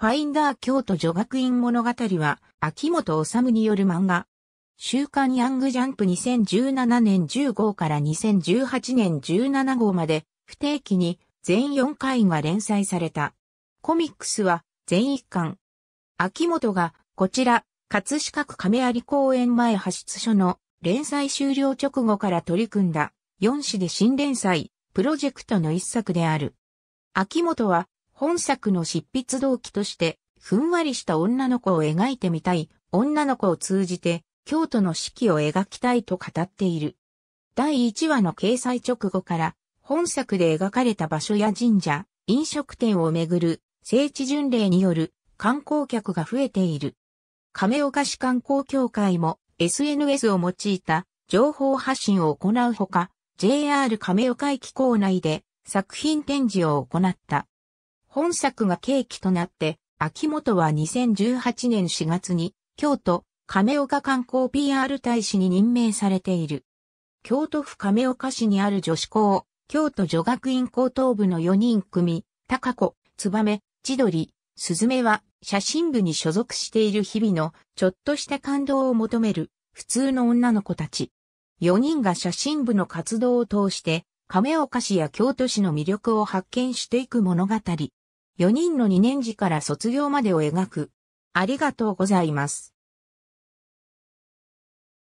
ファインダー京都女学院物語は、秋元治による漫画。週刊ヤングジャンプ2017年10号から2018年17号まで、不定期に全4回が連載された。コミックスは全1巻。秋元が、こちら、葛飾区亀有公園前派出所の連載終了直後から取り組んだ4誌で新連載、プロジェクトの一作である。秋元は本作の執筆動機として、ふんわりした女の子を描いてみたい、女の子を通じて、京都の四季を描きたいと語っている。第1話の掲載直後から、本作で描かれた場所や神社、飲食店をめぐる聖地巡礼による観光客が増えている。亀岡市観光協会も SNS を用いた情報発信を行うほか、JR 亀岡駅構内で作品展示を行った。本作が契機となって、秋元は2018年4月に、京都、亀岡観光 PR 大使に任命されている。京都府亀岡市にある女子校、京都女学院高等部の4人組、高子、燕、千鳥、ずめは写真部に所属している日々のちょっとした感動を求める普通の女の子たち。4人が写真部の活動を通して亀岡市や京都市の魅力を発見していく物語。4人の2年時から卒業までを描く。ありがとうございます。